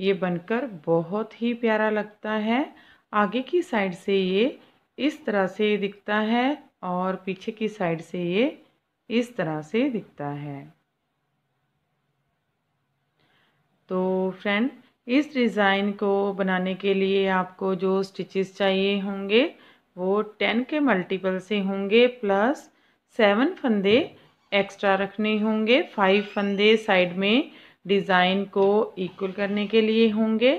ये बनकर बहुत ही प्यारा लगता है आगे की साइड से ये इस तरह से दिखता है और पीछे की साइड से ये इस तरह से दिखता है तो फ्रेंड इस डिज़ाइन को बनाने के लिए आपको जो स्टिचेस चाहिए होंगे वो टेन के मल्टीपल से होंगे प्लस सेवन फंदे एक्स्ट्रा रखने होंगे फाइव फंदे साइड में डिज़ाइन को इक्वल करने के लिए होंगे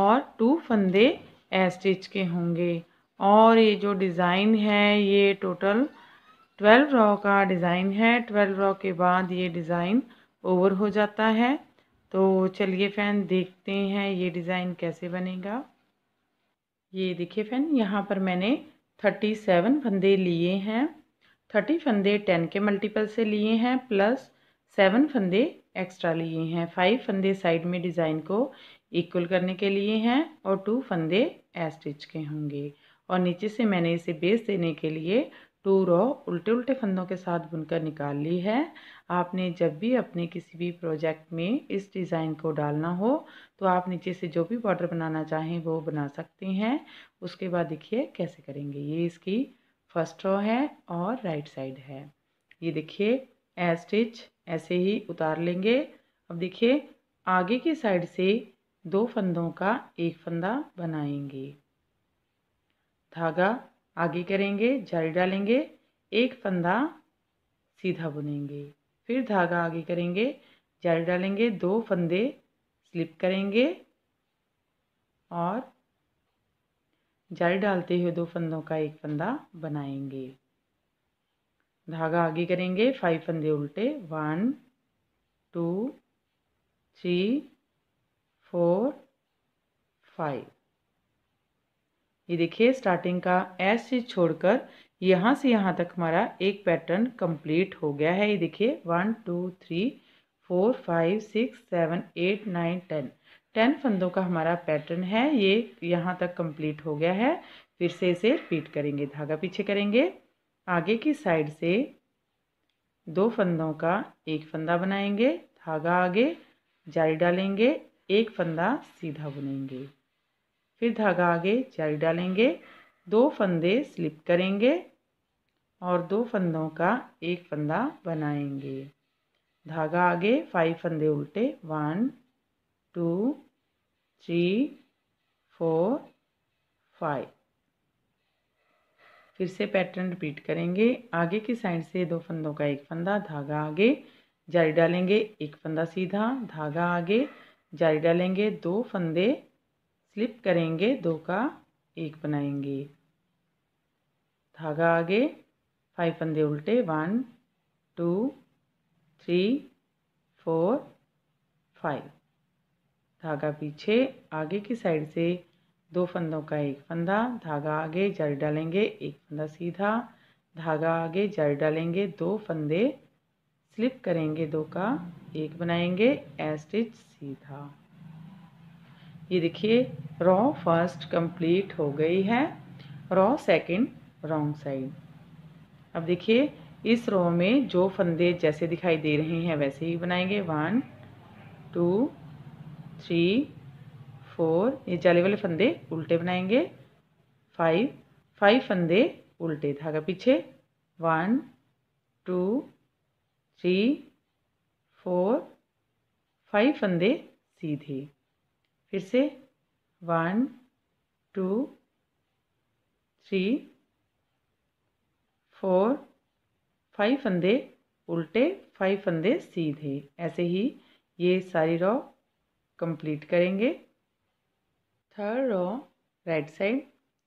और टू फंदे स्टिच के होंगे और ये जो डिज़ाइन है ये टोटल ट्वेल्व रॉ का डिज़ाइन है ट्वेल्व रॉ के बाद ये डिज़ाइन ओवर हो जाता है तो चलिए फैन देखते हैं ये डिज़ाइन कैसे बनेगा ये देखिए फैन यहाँ पर मैंने थर्टी सेवन फंदे लिए हैं थर्टी फंदे टेन के मल्टीपल से लिए हैं प्लस सेवन फंदे एक्स्ट्रा लिए हैं फाइव फंदे साइड में डिज़ाइन को इक्वल करने के लिए हैं और टू फंदे ए स्टिच के होंगे और नीचे से मैंने इसे बेस देने के लिए टू रो उल्टे उल्टे फंदों के साथ बुनकर निकाल ली है आपने जब भी अपने किसी भी प्रोजेक्ट में इस डिज़ाइन को डालना हो तो आप नीचे से जो भी बॉर्डर बनाना चाहें वो बना सकते हैं उसके बाद देखिए कैसे करेंगे ये इसकी फर्स्ट रो है और राइट साइड है ये देखिए ए स्टिच ऐसे ही उतार लेंगे अब देखिए आगे की साइड से दो फंदों का एक फंदा बनाएंगे धागा आगे करेंगे जारी डालेंगे एक फंदा सीधा बुनेंगे फिर धागा आगे करेंगे जारी डालेंगे दो फंदे स्लिप करेंगे और जारी डालते हुए दो फंदों का एक फंदा बनाएंगे धागा आगे करेंगे फाइव फंदे उल्टे one two three four five ये देखिए स्टार्टिंग का ऐसे छोड़कर यहाँ से यहाँ तक हमारा एक पैटर्न कंप्लीट हो गया है ये देखिए one two three four five six seven eight nine ten ten फंदों का हमारा पैटर्न है ये यहाँ तक कंप्लीट हो गया है फिर से इसे रिपीट करेंगे धागा पीछे करेंगे आगे की साइड से दो फंदों का एक फंदा बनाएंगे धागा आगे जारी डालेंगे एक फंदा सीधा बुनेंगे फिर धागा आगे जारी डालेंगे दो फंदे स्लिप करेंगे और दो फंदों का एक फंदा बनाएंगे धागा आगे फाइव फंदे उल्टे one two three four five फिर से पैटर्न रिपीट करेंगे आगे की साइड से दो फंदों का एक फंदा धागा आगे जारी डालेंगे एक फंदा सीधा धागा आगे जारी डालेंगे दो फंदे स्लिप करेंगे दो का एक बनाएंगे धागा आगे फाइव फंदे उल्टे one two three four five धागा पीछे आगे की साइड से दो फंदों का एक फंदा धागा आगे जल डालेंगे एक फंदा सीधा धागा आगे जल डालेंगे दो फंदे स्लिप करेंगे दो का एक बनाएंगे एस्टिच सीधा ये देखिए रॉ फर्स्ट कंप्लीट हो गई है रॉ सेकंड रॉन्ग साइड अब देखिए इस रॉ में जो फंदे जैसे दिखाई दे रहे हैं वैसे ही बनाएंगे वन टू थ्री फोर ये जाली वाले फंदे उल्टे बनाएंगे फाइव फाइव फंदे उल्टे धागा पीछे one two three four five फंदे सीधे फिर से one two three four five फंदे उल्टे फाइव फंदे सीधे ऐसे ही ये सारी रॉ कंप्लीट करेंगे थर्ड रो राइट साइड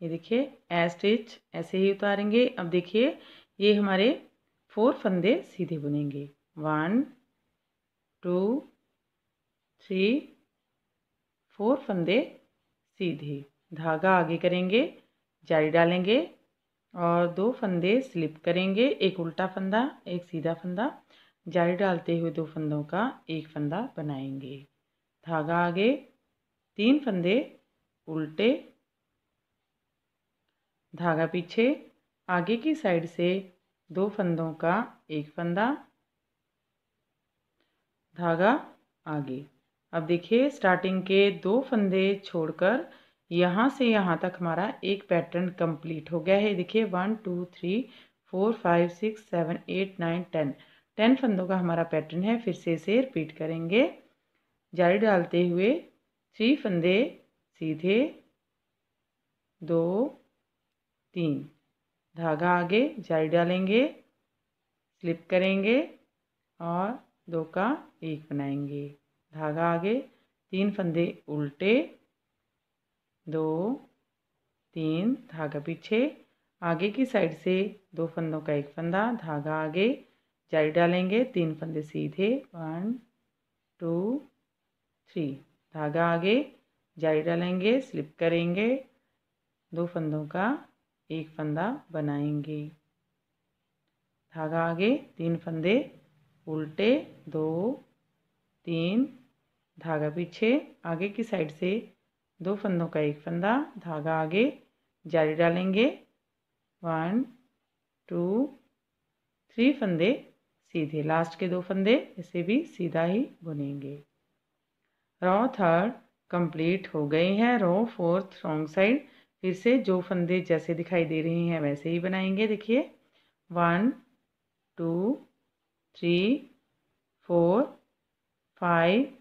ये देखिए ए स्टिच ऐसे ही उतारेंगे अब देखिए ये हमारे फोर फंदे सीधे बुनेंगे वन टू थ्री फोर फंदे सीधे धागा आगे करेंगे जारी डालेंगे और दो फंदे स्लिप करेंगे एक उल्टा फंदा एक सीधा फंदा जारी डालते हुए दो फंदों का एक फंदा बनाएंगे धागा आगे तीन फंदे उल्टे धागा पीछे आगे की साइड से दो फंदों का एक फंदा धागा आगे अब देखिए स्टार्टिंग के दो फंदे छोड़कर यहाँ से यहाँ तक हमारा एक पैटर्न कंप्लीट हो गया है देखिए one two three four five six seven eight nine ten ten फंदों का हमारा पैटर्न है फिर से इसे रिपीट करेंगे जारी डालते हुए थ्री फंदे सीधे दो तीन धागा आगे जारी डालेंगे स्लिप करेंगे और दो का एक बनाएंगे धागा आगे तीन फंदे उल्टे दो तीन धागा पीछे आगे की साइड से दो फंदों का एक फंदा धागा आगे जारी डालेंगे तीन फंदे सीधे वन टू थ्री धागा आगे जाली डालेंगे स्लिप करेंगे दो फंदों का एक फंदा बनाएंगे धागा आगे तीन फंदे उल्टे दो तीन धागा पीछे आगे की साइड से दो फंदों का एक फंदा धागा आगे जाली डालेंगे वन टू थ्री फंदे सीधे लास्ट के दो फंदे इसे भी सीधा ही बुनेंगे रॉ थर्ड कंप्लीट हो गए हैं रो फोर्थ रॉन्ग साइड फिर से जो फंदे जैसे दिखाई दे रहे हैं वैसे ही बनाएंगे देखिए one two three four five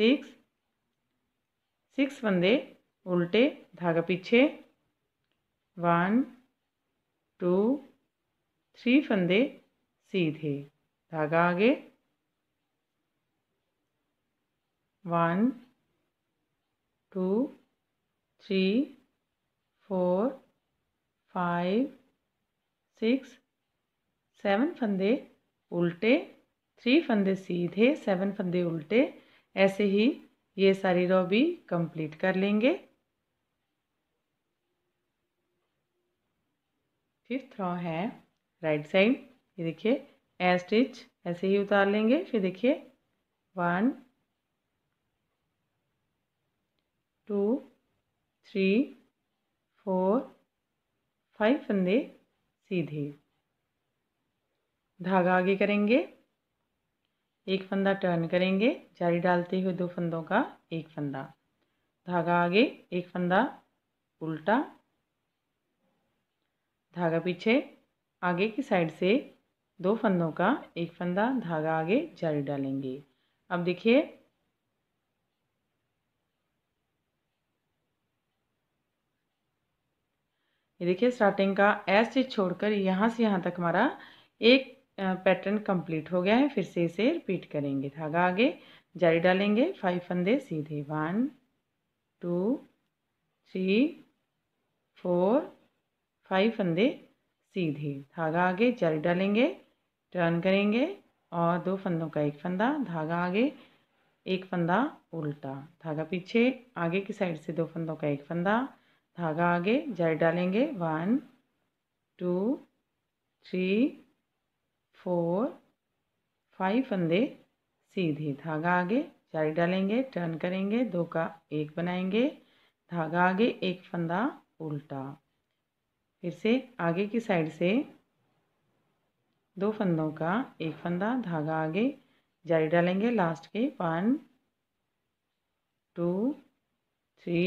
six six फंदे उल्टे धागा पीछे वन टू थ्री फंदे सीधे धागा आगे one two three four five six seven फंदे उल्टे थ्री फंदे सीधे सेवन फंदे उल्टे ऐसे ही ये सारी रो भी कंप्लीट कर लेंगे फिफ्थ रो है राइट साइड ये देखिए ए स्टिच ऐसे ही उतार लेंगे फिर देखिए one two three four five फंदे सीधे धागा आगे करेंगे एक फंदा टर्न करेंगे जारी डालते हुए दो फंदों का एक फंदा धागा आगे एक फंदा उल्टा धागा पीछे आगे की साइड से दो फंदों का एक फंदा धागा आगे जारी डालेंगे अब देखिए ये देखिए स्टार्टिंग का एस चीज छोड़कर यहाँ से यहाँ तक हमारा एक पैटर्न कंप्लीट हो गया है फिर से इसे रिपीट करेंगे धागा आगे जारी डालेंगे फाइव फंदे सीधे one two three four five फंदे सीधे धागा आगे जारी डालेंगे टर्न करेंगे और दो फंदों का एक फंदा धागा आगे एक फंदा उल्टा धागा पीछे आगे की साइड से दो फंदों का एक फंदा धागा आगे जारी डालेंगे one two three four five फंदे सीधे धागा आगे जारी डालेंगे टर्न करेंगे दो का एक बनाएंगे धागा आगे एक फंदा उल्टा फिर से आगे की साइड से दो फंदों का एक फंदा धागा आगे जारी डालेंगे लास्ट के one two three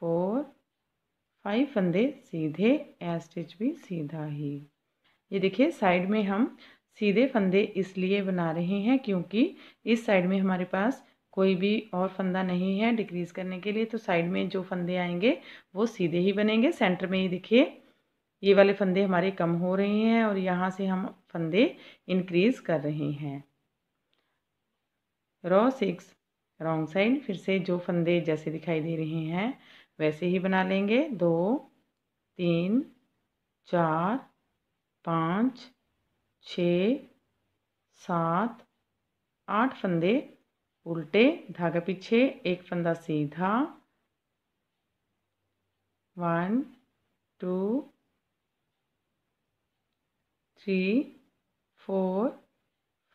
four five फंदे सीधे ए स्टिच भी सीधा ही ये देखिए साइड में हम सीधे फंदे इसलिए बना रहे हैं क्योंकि इस साइड में हमारे पास कोई भी और फंदा नहीं है डिक्रीज़ करने के लिए तो साइड में जो फंदे आएंगे वो सीधे ही बनेंगे सेंटर में ही देखिए ये वाले फंदे हमारे कम हो रहे हैं और यहाँ से हम फंदे इंक्रीज़ कर रहे हैं रॉ सिक्स रॉन्ग साइड फिर से जो फंदे जैसे दिखाई दे रहे हैं वैसे ही बना लेंगे दो तीन चार पाँच छ सात आठ फंदे उल्टे धागा पीछे एक फंदा सीधा one two three four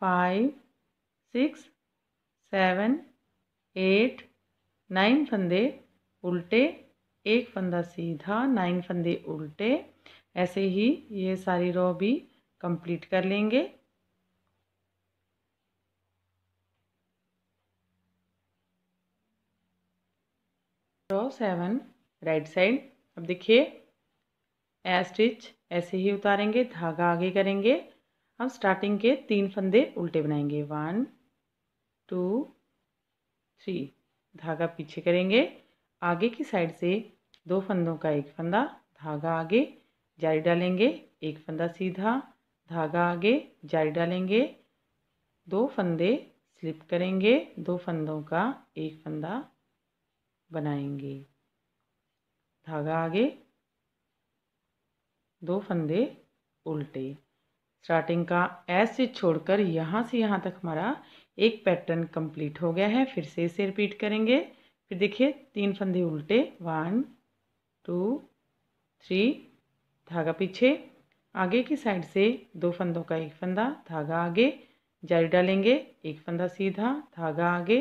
five six seven eight nine फंदे उल्टे एक फंदा सीधा नाइन फंदे उल्टे ऐसे ही ये सारी रो भी कंप्लीट कर लेंगे रो सेवन राइट साइड अब देखिए ए स्टिच ऐसे ही उतारेंगे धागा आगे करेंगे हम स्टार्टिंग के तीन फंदे उल्टे बनाएंगे वन टू थ्री धागा पीछे करेंगे आगे की साइड से दो फंदों का एक फंदा धागा आगे जारी डालेंगे एक फंदा सीधा धागा आगे जारी डालेंगे दो फंदे स्लिप करेंगे दो फंदों का एक फंदा बनाएंगे धागा आगे दो फंदे उल्टे स्टार्टिंग का ऐसे छोड़कर यहाँ से यहाँ तक हमारा एक पैटर्न कंप्लीट हो गया है फिर से इसे रिपीट करेंगे फिर देखिए तीन फंदे उल्टे वन टू थ्री धागा पीछे आगे की साइड से दो फंदों का एक फंदा धागा आगे जारी डालेंगे एक फंदा सीधा धागा आगे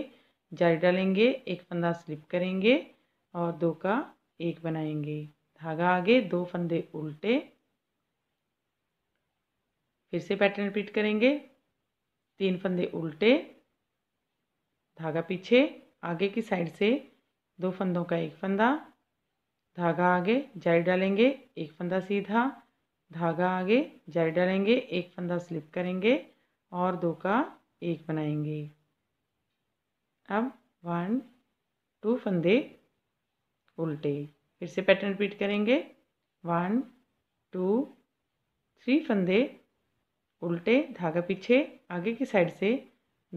जारी डालेंगे एक फंदा स्लिप करेंगे और दो का एक बनाएंगे धागा आगे दो फंदे उल्टे फिर से पैटर्न रिपीट करेंगे तीन फंदे उल्टे धागा पीछे आगे की साइड से दो फंदों का एक फंदा धागा आगे जारी डालेंगे एक फंदा सीधा धागा आगे जारी डालेंगे एक फंदा स्लिप करेंगे और दो का एक बनाएंगे अब वन टू फंदे उल्टे फिर से पैटर्न रिपीट करेंगे वन टू थ्री फंदे उल्टे धागा पीछे आगे की साइड से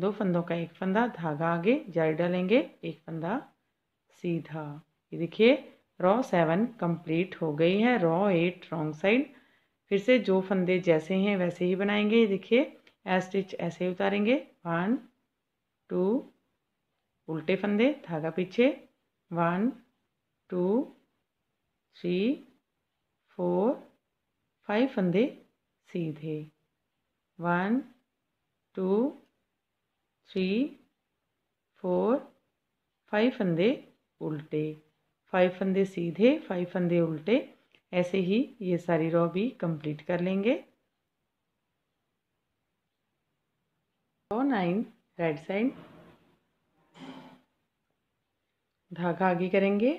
दो फंदों का एक फंदा धागा आगे जारी डालेंगे एक फंदा सीधा ये देखिए रॉ सेवन कंप्लीट हो गई है रॉ एट रॉन्ग साइड फिर से जो फंदे जैसे हैं वैसे ही बनाएंगे ये देखिए ए स्टिच ऐसे ही उतारेंगे वन टू उल्टे फंदे धागा पीछे one two three four five फंदे सीधे one two three four five फंदे उल्टे फाइव फंदे सीधे फाइव फंदे उल्टे ऐसे ही ये सारी रॉ भी कंप्लीट कर लेंगे रॉ नाइन राइट साइड धागा आगे करेंगे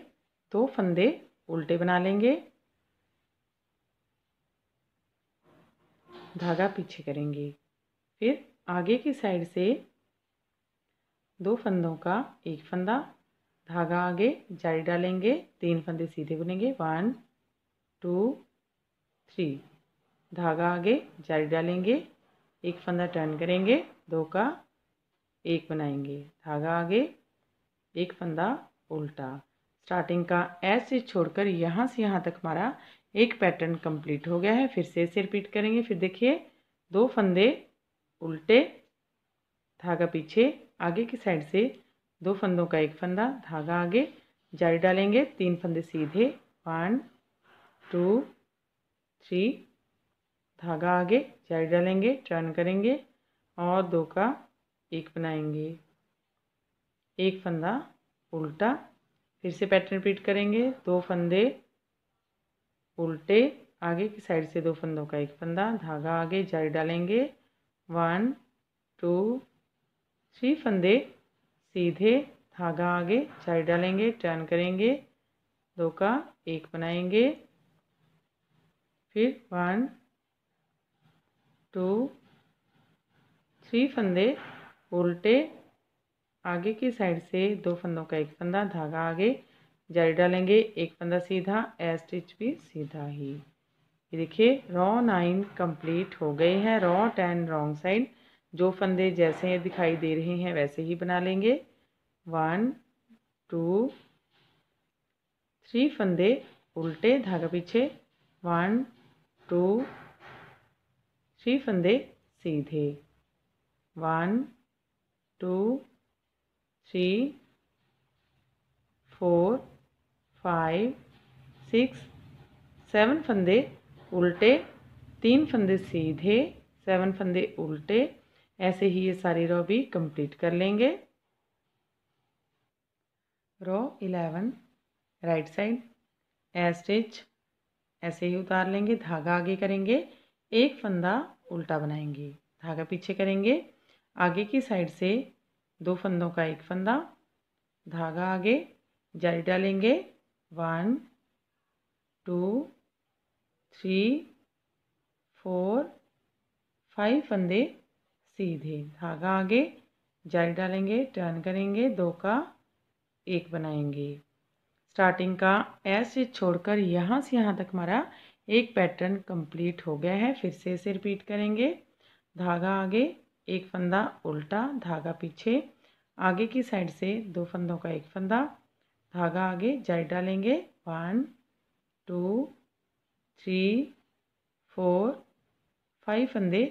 दो फंदे उल्टे बना लेंगे धागा पीछे करेंगे फिर आगे की साइड से दो फंदों का एक फंदा धागा आगे जारी डालेंगे तीन फंदे सीधे बुनेंगे वन टू थ्री धागा आगे जारी डालेंगे एक फंदा टर्न करेंगे दो का एक बनाएंगे धागा आगे एक फंदा उल्टा स्टार्टिंग का ऐसे छोड़कर यहाँ से यहाँ तक हमारा एक पैटर्न कंप्लीट हो गया है फिर से इसे रिपीट करेंगे फिर देखिए दो फंदे उल्टे धागा पीछे आगे की साइड से दो फंदों का एक फंदा धागा आगे जारी डालेंगे तीन फंदे सीधे वन टू थ्री धागा आगे जारी डालेंगे टर्न करेंगे और दो का एक बनाएंगे एक फंदा उल्टा फिर से पैटर्न रिपीट करेंगे दो फंदे उल्टे आगे की साइड से दो फंदों का एक फंदा धागा आगे जारी डालेंगे वन टू थ्री फंदे सीधे धागा आगे चार डालेंगे टर्न करेंगे दो का एक बनाएंगे फिर वन टू थ्री फंदे उल्टे आगे की साइड से दो फंदों का एक फंदा धागा आगे जारी डालेंगे एक फंदा सीधा ए स्टिच भी सीधा ही ये देखिए रॉ नाइन कंप्लीट हो गए हैं रॉ टेन रॉन्ग साइड जो फंदे जैसे दिखाई दे रहे हैं वैसे ही बना लेंगे वन टू थ्री फंदे उल्टे धागा पीछे वन टू थ्री फंदे सीधे one two three four five six seven फंदे उल्टे तीन फंदे सीधे सेवन फंदे उल्टे ऐसे ही ये सारी रो भी कंप्लीट कर लेंगे row eleven right side a stitch ऐसे ही उतार लेंगे धागा आगे करेंगे एक फंदा उल्टा बनाएंगे धागा पीछे करेंगे आगे की साइड से दो फंदों का एक फंदा धागा आगे जारी डालेंगे one two three four five फंदे सीधे धागा आगे जाली डालेंगे टर्न करेंगे दो का एक बनाएंगे स्टार्टिंग का ऐसे छोड़कर यहाँ से यहाँ तक हमारा एक पैटर्न कंप्लीट हो गया है फिर से इसे रिपीट करेंगे धागा आगे एक फंदा उल्टा धागा पीछे आगे की साइड से दो फंदों का एक फंदा धागा आगे जाली डालेंगे one two three four five फंदे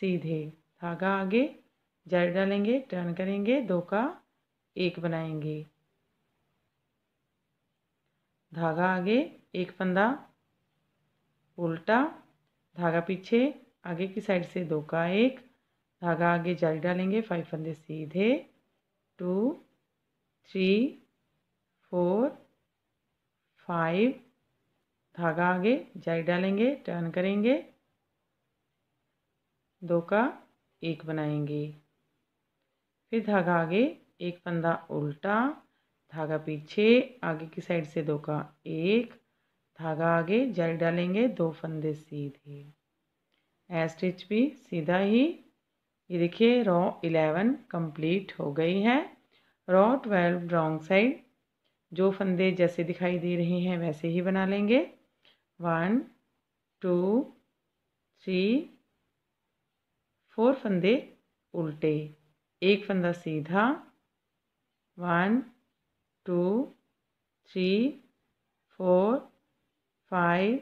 सीधे धागा आगे जारी डालेंगे टर्न करेंगे दो का एक बनाएंगे धागा आगे एक फंदा उल्टा धागा पीछे आगे की साइड से दो का एक धागा आगे जारी डालेंगे फाइव फंदे सीधे टू थ्री फोर फाइव धागा आगे जारी डालेंगे टर्न करेंगे दो का एक बनाएंगे फिर धागा आगे एक फंदा उल्टा धागा पीछे आगे की साइड से दो का एक धागा आगे जल डालेंगे दो फंदे सीधे ए स्टिच भी सीधा ही ये देखिए रॉ इलेवन कंप्लीट हो गई है रॉ ट्वेल्व रॉन्ग साइड जो फंदे जैसे दिखाई दे रहे हैं वैसे ही बना लेंगे वन टू थ्री फोर फंदे उल्टे एक फंदा सीधा one two three four five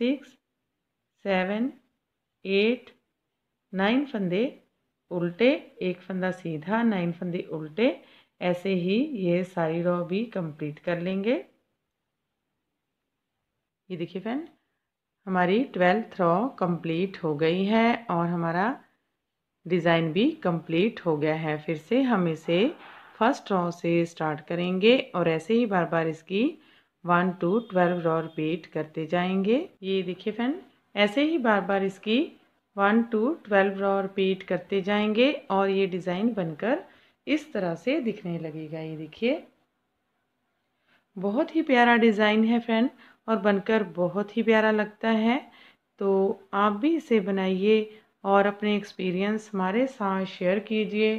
six seven eight nine फंदे उल्टे एक फंदा सीधा नाइन फंदे उल्टे ऐसे ही ये सारी रॉ भी कंप्लीट कर लेंगे ये देखिए फ्रेंड हमारी ट्वेल्थ रॉ कंप्लीट हो गई है और हमारा डिज़ाइन भी कंप्लीट हो गया है फिर से हम इसे फर्स्ट रॉ से स्टार्ट करेंगे और ऐसे ही बार बार इसकी one two twelve row repeat करते जाएंगे ये देखिए फ्रेंड ऐसे ही बार बार इसकी one two twelve row repeat करते जाएंगे और ये डिज़ाइन बनकर इस तरह से दिखने लगेगा ये देखिए बहुत ही प्यारा डिज़ाइन है फ्रेंड और बनकर बहुत ही प्यारा लगता है तो आप भी इसे बनाइए और अपने एक्सपीरियंस हमारे साथ शेयर कीजिए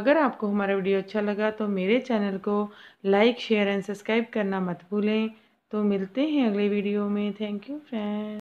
अगर आपको हमारा वीडियो अच्छा लगा तो मेरे चैनल को लाइक शेयर एंड सब्सक्राइब करना मत भूलें तो मिलते हैं अगले वीडियो में थैंक यू फ्रेंड